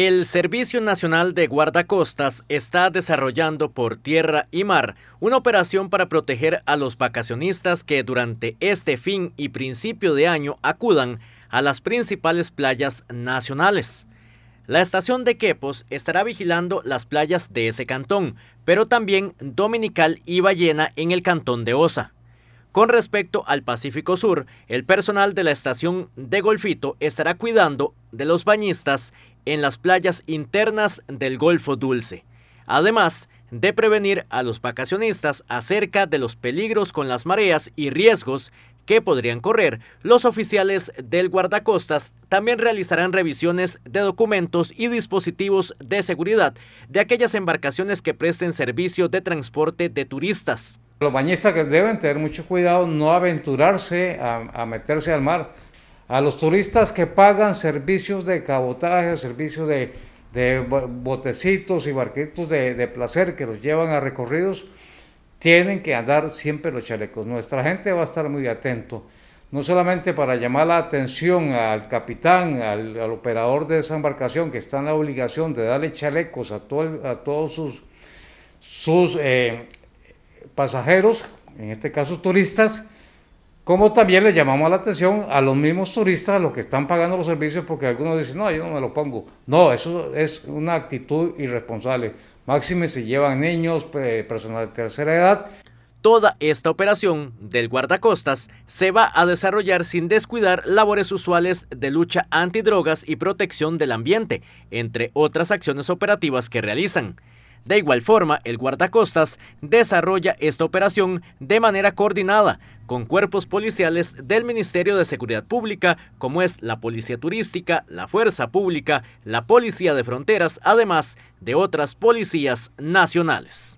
El Servicio Nacional de Guardacostas está desarrollando por tierra y mar una operación para proteger a los vacacionistas que durante este fin y principio de año acudan a las principales playas nacionales. La estación de Quepos estará vigilando las playas de ese cantón, pero también Dominical y Ballena en el cantón de Osa. Con respecto al Pacífico Sur, el personal de la estación de Golfito estará cuidando de los bañistas en las playas internas del Golfo Dulce, además de prevenir a los vacacionistas acerca de los peligros con las mareas y riesgos que podrían correr. Los oficiales del guardacostas también realizarán revisiones de documentos y dispositivos de seguridad de aquellas embarcaciones que presten servicio de transporte de turistas. Los bañistas deben tener mucho cuidado no aventurarse a meterse al mar a los turistas que pagan servicios de cabotaje, servicios de, botecitos y barquitos de, placer que los llevan a recorridos, tienen que andar siempre los chalecos. Nuestra gente va a estar muy atento, no solamente para llamar la atención al capitán, al, operador de esa embarcación que está en la obligación de darle chalecos a, todo a todos sus, sus eh, pasajeros, en este caso turistas, como también le llamamos la atención a los mismos turistas, a los que están pagando los servicios, porque algunos dicen, no, yo no me lo pongo. No, eso es una actitud irresponsable. Máxime se llevan niños, personas de tercera edad. Toda esta operación del guardacostas se va a desarrollar sin descuidar labores usuales de lucha antidrogas y protección del ambiente, entre otras acciones operativas que realizan. De igual forma, el guardacostas desarrolla esta operación de manera coordinada con cuerpos policiales del Ministerio de Seguridad Pública, como es la Policía Turística, la Fuerza Pública, la Policía de Fronteras, además de otras policías nacionales.